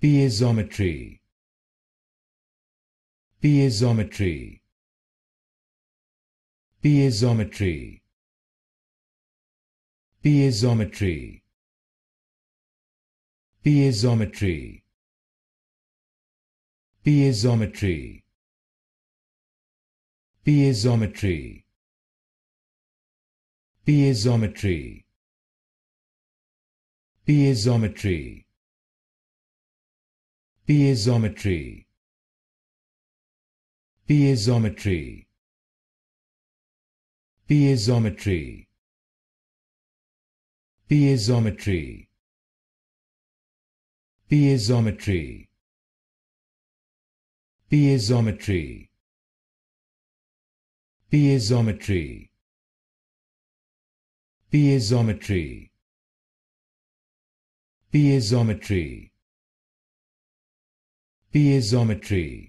Piezometry Piezometry Piezometry Piezometry Piezometry Piezometry Piezometry Piezometry Piezometry piezometry piezometry piezometry piezometry piezometry piezometry piezometry piezometry piezometry Piezometry